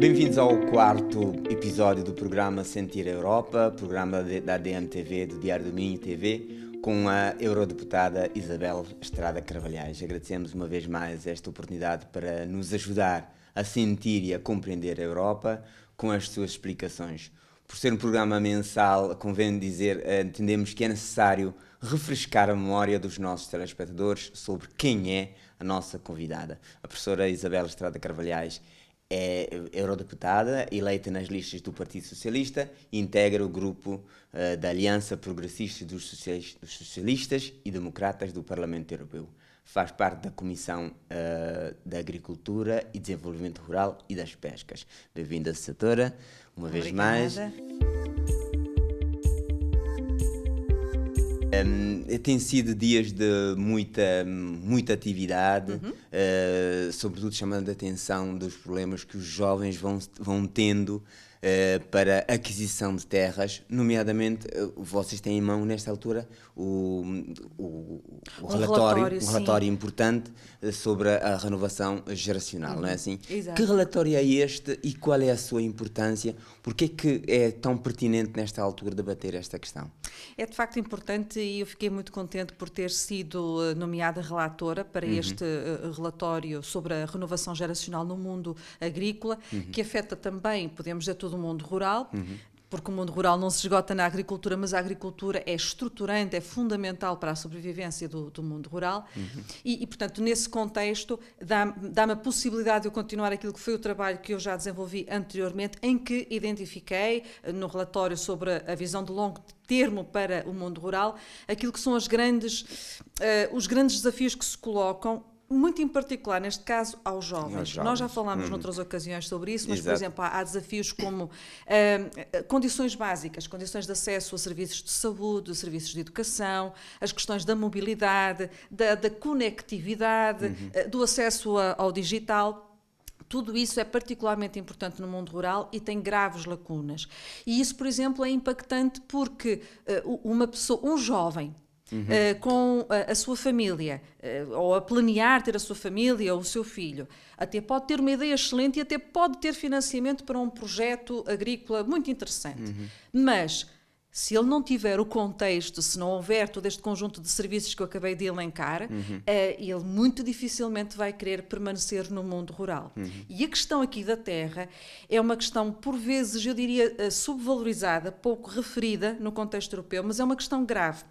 Bem-vindos ao quarto episódio do programa Sentir a Europa, programa da da DMTV, do Diário do Minho TV, com a eurodeputada Isabel Estrada Carvalhais. Agradecemos uma vez mais esta oportunidade para nos ajudar a sentir e a compreender a Europa com as suas explicações. Por ser um programa mensal, convém dizer, eh, entendemos que é necessário refrescar a memória dos nossos telespectadores sobre quem é a nossa convidada. A professora Isabel Estrada Carvalhais é eurodeputada, eleita nas listas do Partido Socialista e integra o grupo uh, da Aliança Progressista dos, dos, Socialistas e Democratas do Parlamento Europeu. Faz parte da Comissão uh, eh, da Agricultura e Desenvolvimento Rural e das Pescas. Bem-vinda, setora, uma Obrigada. vez mais. Um, tem sido dias de muita, muita atividade, uhum. uh, sobretudo chamando a atenção dos problemas que os jovens vão, vão tendo uh, para aquisição de terras, nomeadamente uh, vocês têm em mão nesta altura o, o, o um relatório, relatório, um relatório importante sobre a, renovação geracional, uhum. não é uhum. assim? Exato. Que relatório é este e qual é a sua importância? Por é que é tão pertinente nesta altura debater esta questão? É de facto importante e eu fiquei muito contente por ter sido eh, nomeada relatora para uhum. este eh, eh, relatório sobre a renovação geracional no mundo agrícola, uhum. que afeta também, podemos dizer, todo o mundo rural, uhum porque o mundo rural não se esgota na agricultura, mas a agricultura é estruturante, é fundamental para a sobrevivência do, do mundo rural. Uhum. E, e, portanto, nesse contexto, dá-me dá a possibilidade de eu continuar aquilo que foi o trabalho que eu já desenvolvi anteriormente, em que identifiquei eh, no relatório sobre a visão de longo termo para o mundo rural, aquilo que são as grandes, uh, os grandes desafios que se colocam muito em particular, neste caso, aos jovens. jovens. Nós já falámos hum. noutras ocasiões sobre isso, mas, Exato. por exemplo, há, há desafios como uh, condições básicas, condições de acesso a serviços de saúde, serviços de educação, as questões da mobilidade, da, da conectividade, uhum. uh, do acesso a, ao digital. Tudo isso é particularmente importante no mundo rural e tem graves lacunas. E isso, por exemplo, é impactante porque uh, uma pessoa, um jovem uhum. uh, com a, a, sua família, uh, ou a planear ter a sua família ou o seu filho. Até pode ter uma ideia excelente e até pode ter financiamento para um projeto agrícola muito interessante. Uhum. Mas. Se ele não tiver o contexto, se não houver todo este conjunto de serviços que eu acabei de elencar, uhum. uh, ele muito dificilmente vai querer permanecer no mundo rural. Uhum. E a questão aqui da terra é uma questão, por vezes, eu diria, subvalorizada, pouco referida no contexto europeu, mas é uma questão grave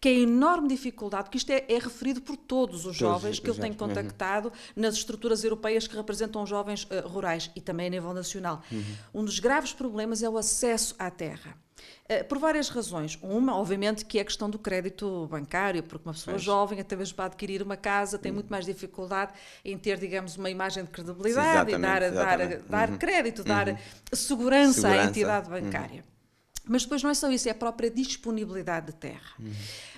que é a enorme dificuldade, que isto é, é referido por todos os todos, jovens que eu tenho uhum. contactado uhum. nas estruturas europeias que representam jovens uh, rurais e também a nível nacional. Uhum. Um dos graves problemas é o acesso à terra. Uh, por várias razões. Uma, obviamente, que é a questão do crédito bancário, porque uma pessoa jovem, até mesmo para adquirir uma casa, tem uhum. muito mais dificuldade em ter, digamos, uma imagem de credibilidade Sim, e dar, dar, dar uhum. crédito, dar segurança, uhum. segurança, à entidade bancária. Mas depois não é só isso, é a própria disponibilidade de terra. Uhum.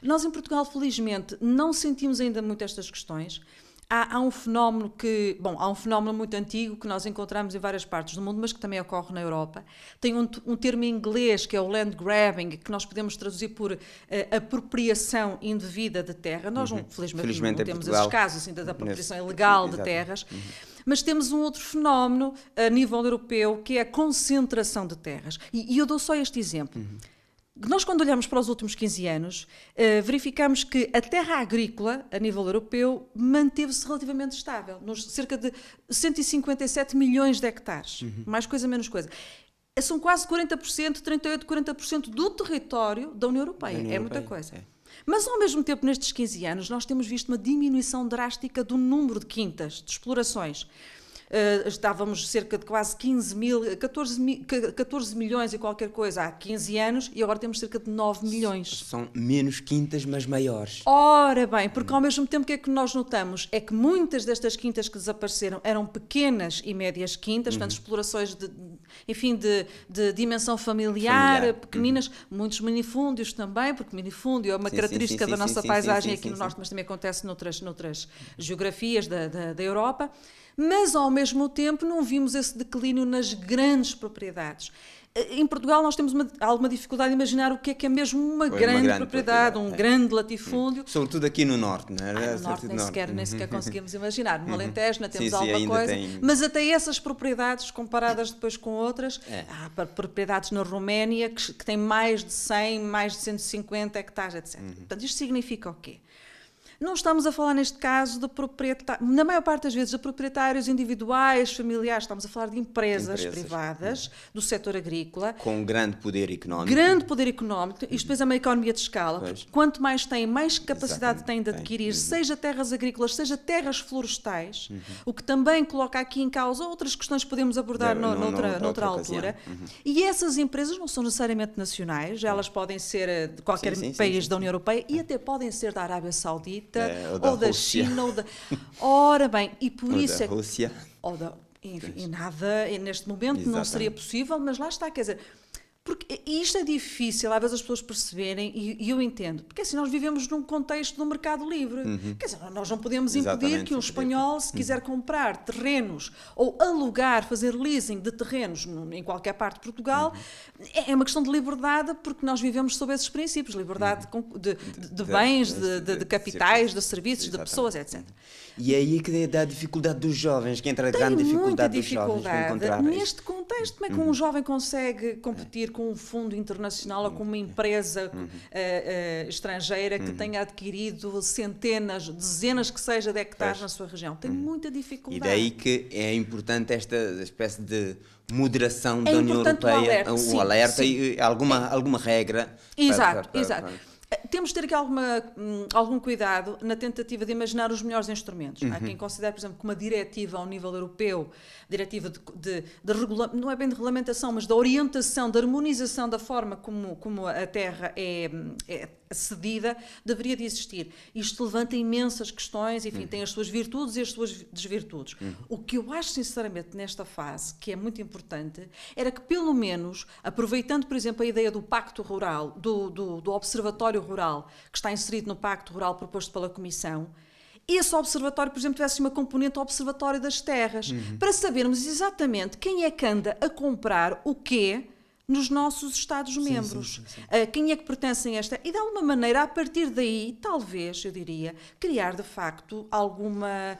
Nós em Portugal, felizmente, não sentimos ainda muito estas questões. Há, há, um fenómeno que, bom, há um fenómeno muito antigo que nós encontramos em várias partes do mundo, mas que também ocorre na Europa. Tem um, um termo em inglês que é o land grabbing, que nós podemos traduzir por uh, apropriação indevida de terra. Nós, uhum. felizmente, felizmente não temos Portugal, esses casos ainda assim, da apropriação nesse, ilegal de terras. Uhum. Mas temos um outro fenómeno a nível europeu, que é a concentração de terras. E, e eu dou só este exemplo. Uhum. Nós, quando olhamos para os últimos 15 anos, uh, verificamos que a terra agrícola, a nível europeu, manteve-se relativamente estável, nos cerca de 157 milhões de hectares, uhum. mais coisa, menos coisa. São quase 40%, 38%, 40% do território da União Europeia. é muita coisa. É. Mas, ao mesmo tempo, nestes 15 anos, nós temos visto uma diminuição drástica do número de quintas, de explorações estávamos eh, cerca de quase 15 mil, 14, mil 14 milhões e qualquer coisa há 15 anos e agora temos cerca de 9 milhões. São menos quintas, mas maiores. Ora bem, porque ao mesmo tempo o que é que nós notamos? É que muitas destas quintas que desapareceram eram pequenas e médias quintas, uhum. portanto, explorações de, enfim, de, de dimensão familiar, familiar. pequeninas, muitos minifúndios também, porque minifúndio é uma sim, característica sim, sim, da nossa paisagem aqui no Norte, mas também acontece noutras, noutras geografias da, da, da Europa mas ao mesmo tempo não vimos esse declínio nas grandes propriedades. Eh, em Portugal nós temos uma, alguma dificuldade em imaginar o que é que é mesmo uma, grande, uma grande, propriedade, propriedade um é. grande latifúndio. Hum. Sobretudo aqui no Norte, não é? Ah, no norte, nem, norte. Sequer, nem sequer uhum. conseguimos imaginar. No uhum. Alentejo temos sim, alguma sim, coisa, tem... mas até essas propriedades comparadas depois com outras, é. há propriedades na Roménia que, que têm mais de 100, mais de 150 hectares, etc. Uhum. Portanto, isto significa o quê? Não estamos a falar, neste caso, de proprietários, na maior parte das vezes, de proprietários individuais, familiares, estamos a falar de empresas, empresas privadas, do setor agrícola. Com grande poder económico. Grande poder económico, isto depois é uma economia de escala. Quanto mais têm, mais capacidade Exatamente. têm de adquirir, uhum. seja terras agrícolas, seja terras florestais, uhum. o que também coloca aqui em causa outras questões que podemos abordar no, noutra, noutra, altura. Uhum. E essas empresas não são necessariamente nacionais, elas podem ser de qualquer sim, sim, país sim, da União Europeia e até podem ser da Arábia Saudita Saudita, é, ou da, ou da China, ou da. Ora bem, e por ou isso. Da é... Rússia. Ou da. Enfim, e nada, neste momento Exatamente. não seria possível, mas lá está, quer dizer, porque, e isto é difícil, às vezes, as pessoas perceberem, e, e eu entendo, porque assim nós vivemos num contexto do mercado livre. Uhum. Quer dizer, nós não podemos Exatamente, impedir que um espanhol, se uhum. quiser uhum. comprar terrenos ou alugar, fazer leasing de terrenos em qualquer parte de Portugal, uhum. É, é, uma questão de liberdade, porque nós vivemos sob esses princípios liberdade uhum. de, de, de, bens, de, de capitais, de serviços, Exatamente. de pessoas, etc. E é aí que dá a dificuldade dos jovens, que entra a grande dificuldade, dificuldade, dos jovens para encontrar neste isto mas como é que um uhum. jovem consegue é. competir com um fundo internacional ou com uma uhum. empresa uh, uh, estrangeira que tenha adquirido centenas, dezenas que seja de hectares na sua região? Tem muita dificuldade. E daí que é importante esta espécie de moderação é da União Europeia, o alerta, o alerta sim, e alguma, é. alguma regra. Exato, para, para, para, exato. Eh, temos de ter aqui alguma, hum, algum cuidado na tentativa de imaginar os melhores instrumentos. Uhum. Há quem considere, por exemplo, que uma diretiva ao nível europeu, diretiva de, de, de regula, não é bem de regulamentação, mas da orientação, da harmonização da forma como, como a terra é, hum, é cedida deveria de existir. Isto levanta imensas questões, enfim, uhum. tem as suas virtudes e as suas desvirtudes. Uhum. O que eu acho, sinceramente, nesta fase, que é muito importante, era que, pelo menos, aproveitando, por exemplo, a ideia do Pacto Rural, do, do, do Observatório Rural, que está inserido no Pacto Rural proposto pela Comissão, esse observatório, por exemplo, tivesse uma componente observatório das terras, uhum. para sabermos exatamente quem é que anda a comprar o quê nos nossos Estados-membros. Ah, quem é que pertencem a esta? E de alguma maneira, a partir daí, talvez, eu diria, criar de facto alguma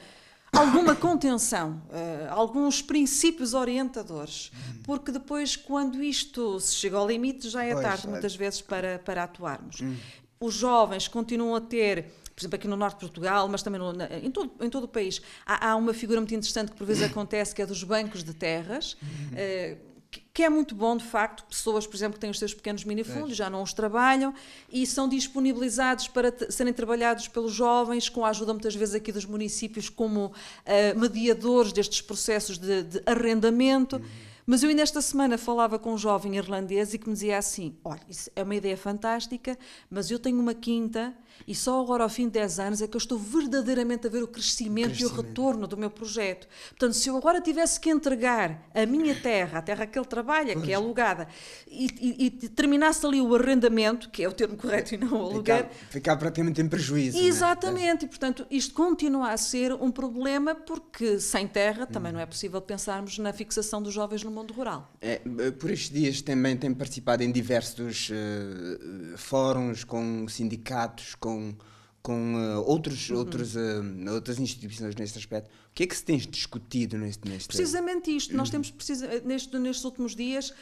alguma contenção, uh, alguns princípios orientadores, uhum. porque depois, quando isto se chega ao limite, já é pois, tarde, é. muitas vezes, para, para atuarmos. Uhum. Os jovens continuam a ter. Por exemplo, aqui no norte de Portugal, mas também no, na, em, todo, em todo o país, há, há, uma figura muito interessante que por vezes acontece, que é dos bancos de terras. Uhum. Uh, que é muito bom, de facto, pessoas, por exemplo, que têm os seus pequenos minifundos, é. já não os trabalham, e são disponibilizados para serem trabalhados pelos jovens, com a ajuda muitas vezes aqui dos municípios como uh, mediadores destes processos de, de arrendamento. Uhum. Mas eu ainda esta semana falava com um jovem irlandês e que me dizia assim, olha, isso é uma ideia fantástica, mas eu tenho uma quinta e só agora, ao fim de 10 anos, é que eu estou verdadeiramente a ver o crescimento, crescimento, e o retorno do meu projeto. Portanto, se eu agora tivesse que entregar a minha terra, a terra que ele trabalha, pois. que é alugada, e, e, e, terminasse ali o arrendamento, que é o termo correto e não o aluguer. Ficar, ficar praticamente em prejuízo. É? Exatamente. É. E, portanto, isto continua a ser um problema, porque sem terra também hum. não é possível pensarmos na fixação dos jovens no mundo rural. É, eh, por estes dias também tenho participado em diversos uh, fóruns com sindicatos, com, com uh, outros, uhum. outros, uh, outras instituições nesse aspecto, o que é que se tem discutido neste, neste Precisamente isto. Nós uhum. temos, precisa, eh, neste, nestes últimos dias, uh,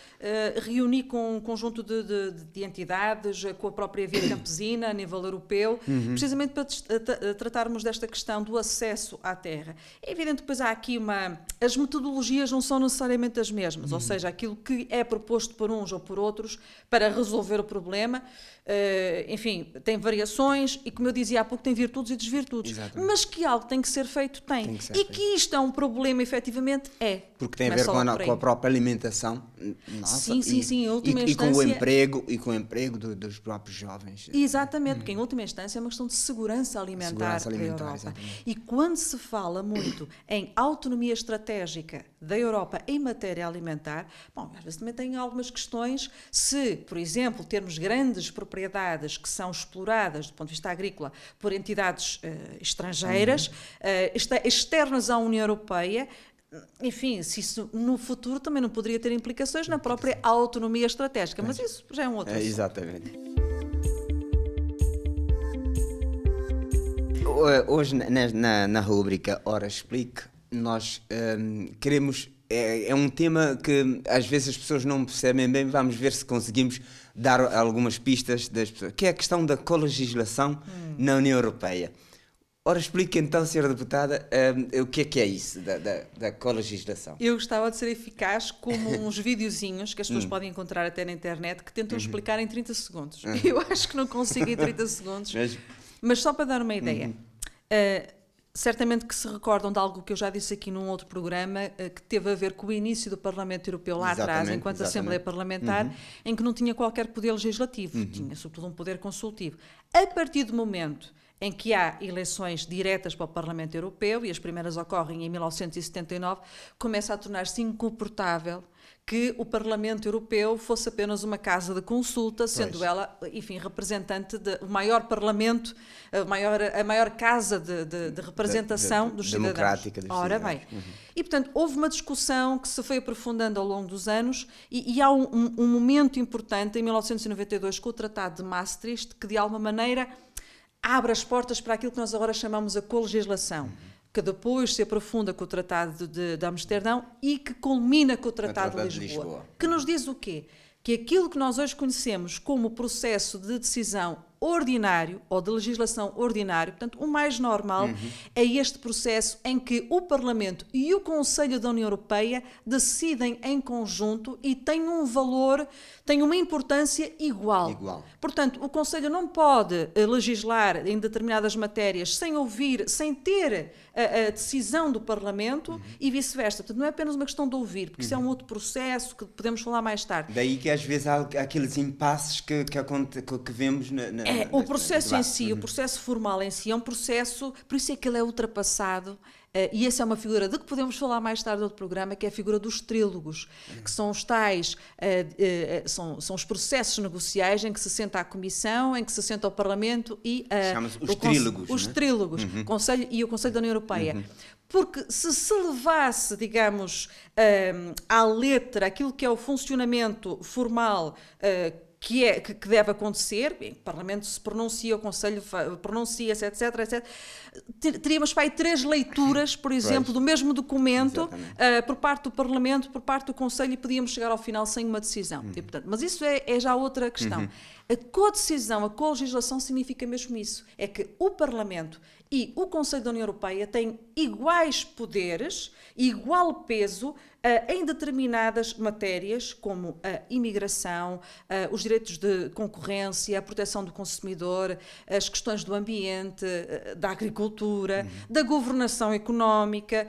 reuni com um conjunto de, de, de, entidades, eh, com a própria Via Campesina, a nível europeu, uhum. precisamente para tratarmos desta questão do acesso à terra. É evidente que depois há aqui uma... As metodologias não são necessariamente as mesmas, uhum. ou seja, aquilo que é proposto por uns ou por outros para resolver o problema, uh, enfim, tem variações e, como eu dizia há pouco, tem virtudes e desvirtudes. Exatamente. Mas que algo tem que ser feito, tem. tem e que isto é um problema, efetivamente, é. Porque tem a ver com a, com a, própria alimentação nossa, sim, sim, sim. Em última e, instância... e com o emprego, e com o emprego do, dos próprios jovens. Exatamente, hum. porque em última instância é uma questão de segurança alimentar, segurança alimentar da Europa. E quando se fala muito em autonomia estratégica da Europa em matéria alimentar, bom, às vezes também tem algumas questões se, por exemplo, termos grandes propriedades que são exploradas do ponto de vista agrícola por entidades uh, estrangeiras, uhum. uh, externas à União Europeia, enfim, se isso no futuro também não poderia ter implicações na própria autonomia estratégica, mas é. isso já é um outro é, assunto. Exatamente. Eh, hoje, na, na, na rubrica Hora Explique, nós um, ehm, queremos. É, é, um tema que às vezes as pessoas não percebem bem. Vamos ver se conseguimos dar algumas pistas das pessoas. Que é a questão da colegislação hum. na União Europeia. Ora, explique então, Sra. Deputada, um, o que é que é isso da, da, da colegislação? Eu gostava de ser eficaz como uns videozinhos que as pessoas hum. podem encontrar até na internet que tentam uhum. explicar em 30 segundos. Uhum. Eu acho que não consigo em 30 segundos. Mas... mas, só para dar uma ideia. Uhum. Uh, certamente que se recordam de algo que eu já disse aqui num outro programa, uh, que teve a ver com o início do Parlamento Europeu lá exatamente, atrás, enquanto exatamente. Assembleia Parlamentar, uhum. em que não tinha qualquer poder legislativo, uhum. tinha sobretudo um poder consultivo. A partir do momento em que há eleições diretas para o Parlamento Europeu, e as primeiras ocorrem em 1979, começa a tornar-se incomportável que o Parlamento Europeu fosse apenas uma casa de consulta, sendo pois. ela, enfim, representante do maior Parlamento, a maior, a maior casa de, de, de representação de, dos cidadãos. Democrática dos Ora cidadãos. bem. Uhum. E, portanto, houve uma discussão que se foi aprofundando ao longo dos anos e, e há um, um, um momento importante, em 1992, com o Tratado de Maastricht, que de alguma maneira abre as portas para aquilo que nós agora chamamos a colegislação, uhum. que depois se aprofunda com o Tratado de, de Amsterdão e que culmina com o Tratado, Tratado de, Lisboa, de Lisboa, que nos diz o quê? Que aquilo que nós hoje conhecemos como processo de decisão ordinário ou de legislação ordinário, portanto, o mais normal uhum. é este processo em que o Parlamento e o Conselho da União Europeia decidem em conjunto e têm um valor, têm uma importância igual. igual. Portanto, o Conselho não pode eh, legislar em determinadas matérias sem ouvir, sem ter a, eh, a decisão do Parlamento uhum. e vice-versa. Portanto, não é apenas uma questão de ouvir, porque uhum. isso é um uhum. outro processo que podemos falar mais tarde. Daí que às vezes há aqueles impasses que, que, que vemos na, na é, é, o processo em si, o processo formal em si é um processo, por isso é que ele é ultrapassado. Uh, e essa é uma figura de que podemos falar mais tarde no outro programa, que é a figura dos trílogos, que são os tais, uh, uh, são, são os processos negociais em que se senta a Comissão, em que se senta o Parlamento e os trílogos, os né? trílogos uhum. Conselho, e o Conselho da União Europeia. Uhum. Porque se se levasse, digamos, à letra aquilo que é o funcionamento formal que, é, que, deve acontecer, bem, o Parlamento se pronuncia, o Conselho pronuncia-se, etc, etc. Teríamos para aí três leituras, por exemplo, right. do mesmo documento uh, por parte do Parlamento, por parte do Conselho e podíamos chegar ao final sem uma decisão. Uhum. E, portanto, mas isso é, é, já outra questão. Uhum. A co-decisão, a co-legislação significa mesmo isso, é que o Parlamento e o Conselho da União Europeia tem iguais poderes, igual peso eh, em determinadas matérias, como a imigração, eh, os direitos de concorrência, a proteção do consumidor, as questões do ambiente, eh, da agricultura, uhum. da governação económica,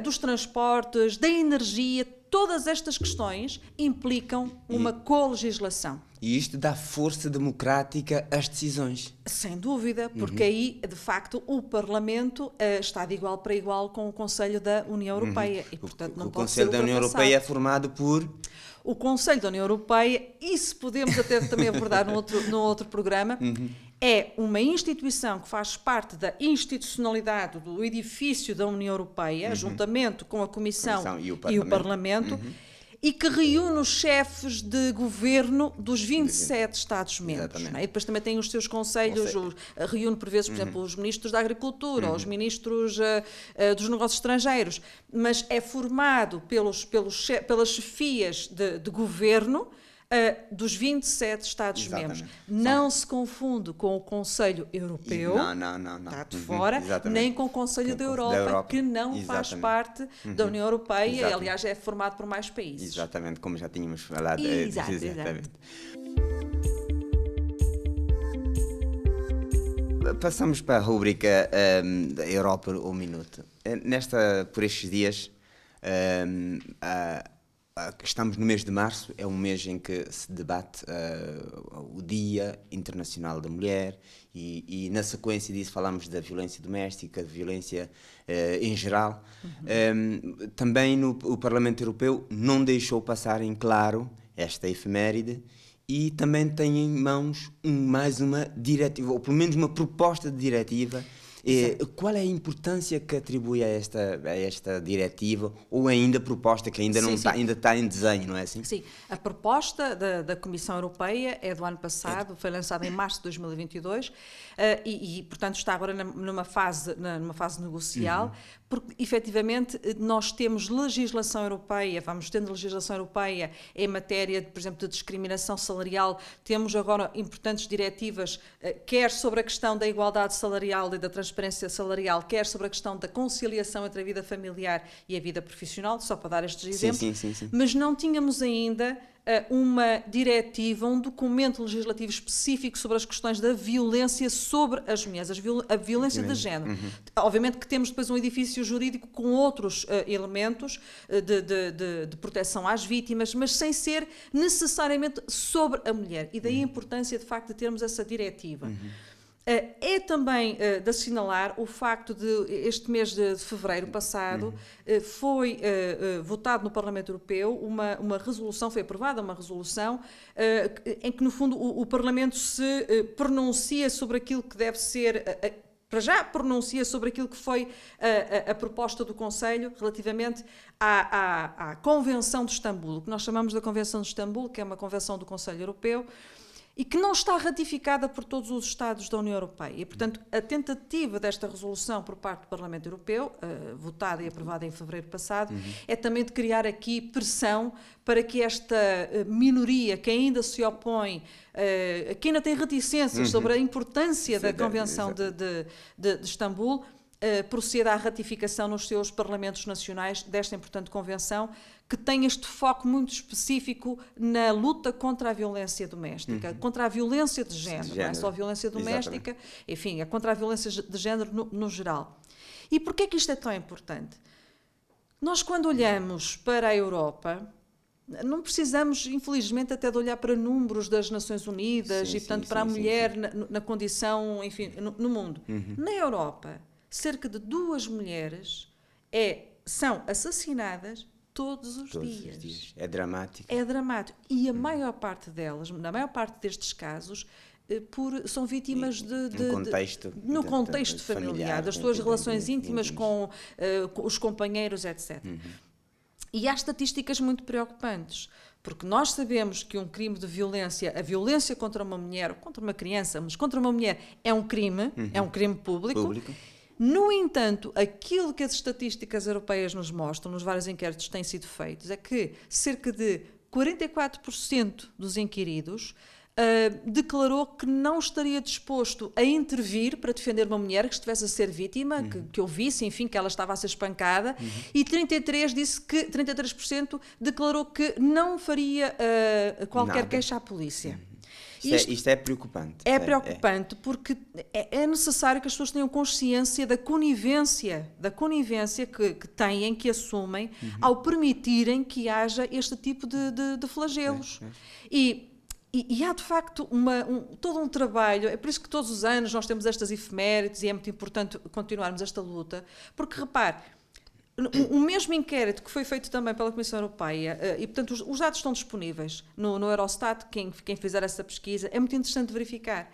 dos transportes, da energia todas estas questões implicam uma e, co-legislação. E isto dá força democrática às decisões. Sem dúvida, uhum. porque uhum. aí, de facto, o Parlamento uh, está de igual para igual com o Conselho da União uhum. Europeia. Uhum. E, portanto, não o, o pode Conselho da União Europeia é formado por o Conselho da União Europeia, isso podemos até também abordar num outro, no outro programa, uhum é uma instituição que faz parte da institucionalidade do edifício da União Europeia, uhum. juntamente com a Comissão, Comissão e o Parlamento, e, o Parlamento uhum. e, que reúne os chefes de governo dos 27 Estados-membros. Né? E depois também tem os seus conselhos, os, eh, reúne por vezes, por uhum. exemplo, os ministros da Agricultura, ou uhum. os ministros uh, uh, dos Negócios Estrangeiros, mas é formado pelos, pelos, pelas chefias de, de governo uh, dos 27 Estados-membros. Não se confunde com o Conselho Europeu, não, não, não, não. está de uhum, fora, uhum. nem com o Conselho da, Europa, da, Europa, que não Exatamente. faz parte uhum. da União Europeia, aliás, é formado por mais países. Exatamente, como já tínhamos falado. Exato, Exatamente. Passamos para a rubrica um, da Europa um minuto. Eh, nesta, por estes dias, um, a, ah, estamos no mês de março, é um mês em que se debate uh, o Dia Internacional da Mulher e, e, na sequência disso falamos da violência doméstica, violência uh, em geral. Uhum. Um, também no, o Parlamento Europeu não deixou passar em claro esta efeméride e também tem em mãos um, mais uma diretiva, ou pelo menos uma proposta de diretiva e, eh, qual é a importância que atribui a esta, a esta diretiva ou ainda proposta que ainda sim, não está, ainda está em desenho, não é assim? Sim, a proposta da, da Comissão Europeia é do ano passado, é. foi lançada em março de 2022 uh, eh, e, e, portanto, está agora numa fase, numa fase negocial. Uhum porque efetivamente nós temos legislação europeia, vamos tendo legislação europeia em matéria, por exemplo, de discriminação salarial, temos agora importantes diretivas, eh, quer sobre a questão da igualdade salarial e da transparência salarial, quer sobre a questão da conciliação entre a vida familiar e a vida profissional, só para dar estes exemplos, sim, sim, sim, mas não tínhamos ainda uma diretiva, um documento legislativo específico sobre as questões da violência sobre as mulheres, viol a violência Sim. de género. Uhum. Obviamente que temos depois um edifício jurídico com outros uh, elementos eh, de, de, de, de, proteção às vítimas, mas sem ser necessariamente sobre a mulher. E daí a uhum. importância, de facto, de termos essa diretiva. Uhum. Eh, é também eh, de assinalar o facto de este mês de, fevereiro passado uhum. eh, foi votado no Parlamento Europeu uma, uma resolução, foi aprovada uma resolução em que, no fundo, o, o Parlamento se pronuncia sobre aquilo que deve ser para já pronuncia sobre aquilo que foi a, a, a proposta do Conselho relativamente à, à, à, Convenção de Istambul, que nós chamamos da Convenção de Istambul, que é uma convenção do Conselho Europeu, e que não está ratificada por todos os Estados da União Europeia. E, portanto, a tentativa desta resolução por parte do Parlamento Europeu, uh, votada e aprovada em fevereiro passado, uhum. é também de criar aqui pressão para que esta eh, minoria que ainda se opõe, uh, que ainda tem reticências uhum. sobre a importância Sim, da é, Convenção é, de, de, de, de Istambul, uh, proceda à ratificação nos seus parlamentos nacionais desta importante convenção, que tem este foco muito específico na luta contra a violência doméstica, uhum. contra a violência de género, de género, não é só a violência doméstica, Exatamente. enfim, é contra a violência de género no, no geral. E por que é que isto é tão importante? Nós quando olhamos para a Europa, não precisamos, infelizmente, até de olhar para números das Nações Unidas sim, e, portanto, sim, para sim, a mulher na, na, condição, enfim, no, no mundo. Uhum. Na Europa, cerca de duas mulheres é, são assassinadas todos os todos dias. Os dias. É dramático. É dramático. E a hum. maior parte delas, na maior parte destes casos, eh, por, são vítimas de, de, contexto, de, no contexto familiar, familiar das suas relações íntimas com, uh, com, os companheiros, etc. Uhum. E há estatísticas muito preocupantes, porque nós sabemos que um crime de violência, a violência contra uma mulher, contra uma criança, mas contra uma mulher, é um crime, uhum. é um crime público. público no entanto, aquilo que as estatísticas europeias nos mostram, nos vários inquéritos que têm sido feitos, é que cerca de 44% dos inquiridos uh, declarou que não estaria disposto a intervir para defender uma mulher que estivesse a ser vítima, uhum. que, que ouvisse, enfim, que ela estava a ser espancada, uhum. e 33% disse que 33% declarou que não faria uh, qualquer Nada. queixa à polícia. Uhum. Isto, isto, é, isto é, preocupante. É, é, é. preocupante porque é, é, necessário que as pessoas tenham consciência da conivência, da conivência que, que têm, que assumem, uhum. ao permitirem que haja este tipo de, de, de flagelos. É, e e, e, há de facto uma, um, todo um trabalho, é por isso que todos os anos nós temos estas efemérides e é muito importante continuarmos esta luta, porque repare, o mesmo inquérito que foi feito também pela Comissão Europeia, eh, e portanto os, dados estão disponíveis no, no Eurostat, quem, quem fizer essa pesquisa, é muito interessante verificar.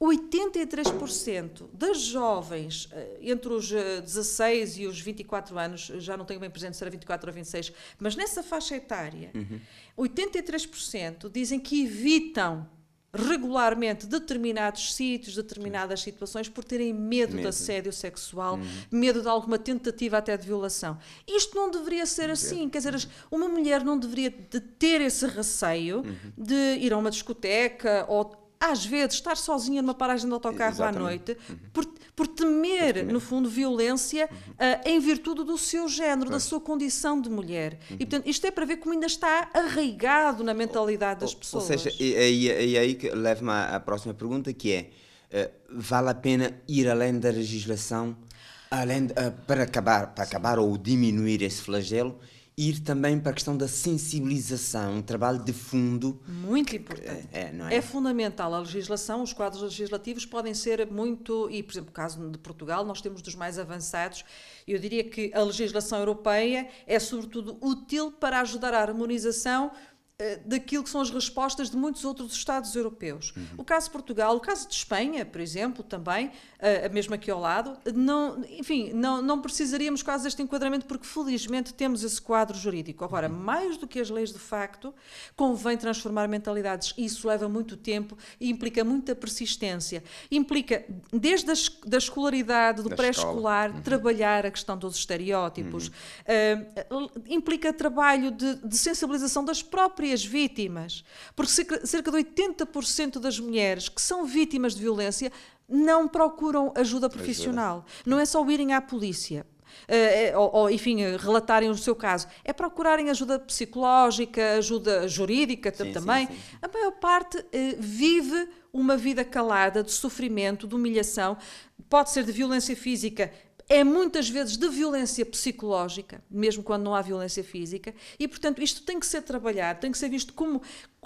83% das jovens eh, entre os 16 eh, e os 24 anos, já não tenho bem presente se era 24 ou 26, mas nessa faixa etária, uhum. 83% dizem que evitam regularmente determinados sítios, determinadas Sim. situações, por terem medo, medo. de assédio sexual, uhum. medo de alguma tentativa até de violação. Isto não deveria ser assim. Quer dizer, uhum. uma mulher não deveria de ter esse receio uhum. de ir a uma discoteca ou às vezes, estar sozinha numa paragem de autocarro Exatamente. à noite, uhum. por, por, temer, no fundo, violência uh, em virtude do seu género, da sua condição de mulher. Uhum. E, portanto, isto é para ver como ainda está arraigado na mentalidade das pessoas. Ou seja, e, e aí que leva-me à, à, próxima pergunta, que é, uh, vale a pena ir além da legislação, além de, uh, para, acabar, para acabar ou diminuir esse flagelo, ir também para a questão da sensibilização, um trabalho de fundo. Muito importante. Eh, é, é? é, fundamental a legislação, os quadros legislativos podem ser muito, e por exemplo, no caso de Portugal, nós temos dos mais avançados, eu diria que a legislação europeia é sobretudo útil para ajudar a harmonização eh, daquilo que são as respostas de muitos outros Estados europeus. Uhum. O caso de Portugal, o caso de Espanha, por exemplo, também, eh, a mesma aqui ao lado, não, enfim, não, não precisaríamos quase deste enquadramento porque felizmente temos esse quadro jurídico. Agora, uhum. mais do que as leis de facto, convém transformar mentalidades. Isso leva muito tempo e implica muita persistência. Implica, desde a da escolaridade, do pré-escolar, uhum. trabalhar a questão dos estereótipos. Uh, implica trabalho de, de sensibilização das próprias próprias vítimas. Porque cerca de 80% das mulheres que são vítimas de violência não procuram ajuda profissional. Ajuda. Não é só irem à polícia. Uh, ou, ou, enfim, eh, relatarem o seu caso, é procurarem ajuda psicológica, ajuda jurídica sim, também. Sim, sim. A maior parte uh, vive uma vida calada de sofrimento, de humilhação, pode ser de violência física, é muitas vezes de violência psicológica, mesmo quando não há violência física, e portanto isto tem que ser trabalhado, tem que ser visto como.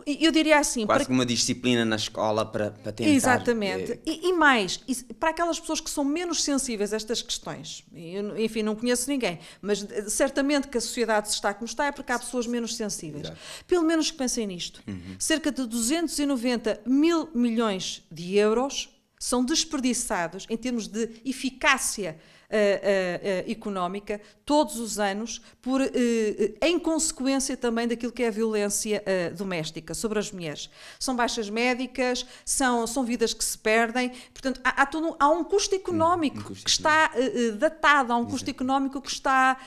Eu diria assim. Quase para... uma disciplina na escola para, para tentar. Exatamente. Eh, e, e, mais, e para aquelas pessoas que são menos sensíveis a estas questões, eu, enfim, não conheço ninguém, mas eh, certamente que a sociedade se está como está é porque há pessoas menos sensíveis. Exato. Pelo menos que pensem nisto. Uhum. Cerca de 290 mil milhões de euros são desperdiçados em termos de eficácia uh, uh, económica todos os anos, por, uh, em consequência também daquilo que é a violência doméstica sobre as mulheres. São baixas médicas, são, são vidas que se perdem, portanto, há, há, todo, há um custo económico um, um custo que está datado, há um Exato. custo económico que está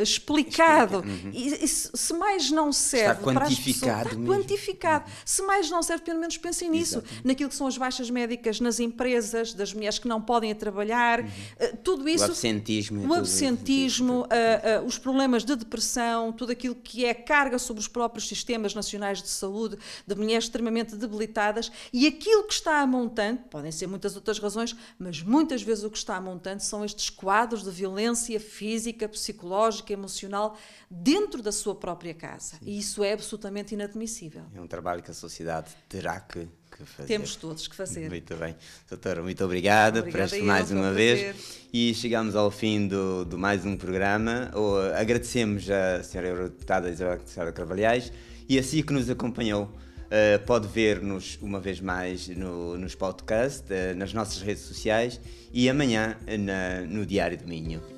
explicado. Uhum. E, e se, se mais não serve está para as pessoas, está quantificado. Mesmo. Uhum. Se mais não serve, pelo menos pensem nisso, Exato. naquilo que são as baixas médicas mulheres nas empresas, das mulheres que não podem trabalhar, uhum. Eh, tudo isso. O absentismo. O absentismo, uh, uh, os problemas de depressão, tudo aquilo que é carga sobre os próprios sistemas nacionais de saúde, de mulheres extremamente debilitadas, e aquilo que está a montante, podem ser muitas outras razões, mas muitas vezes o que está a montante são estes quadros de violência física, psicológica, emocional, dentro da sua própria casa. Sim. E isso é absolutamente inadmissível. É um trabalho que a sociedade terá que que fazer. Temos todos que fazer. Muito bem. Doutora, muito obrigada, por este mais uma vez. Prazer. E chegamos ao fim do, do mais um programa. agradecemos à senhora Eurodeputada Isabel Carvalhais e a si que nos acompanhou. Uh, pode ver-nos uma vez mais no, nos podcasts, uh, nas nossas redes sociais e amanhã na, no Diário do Minho.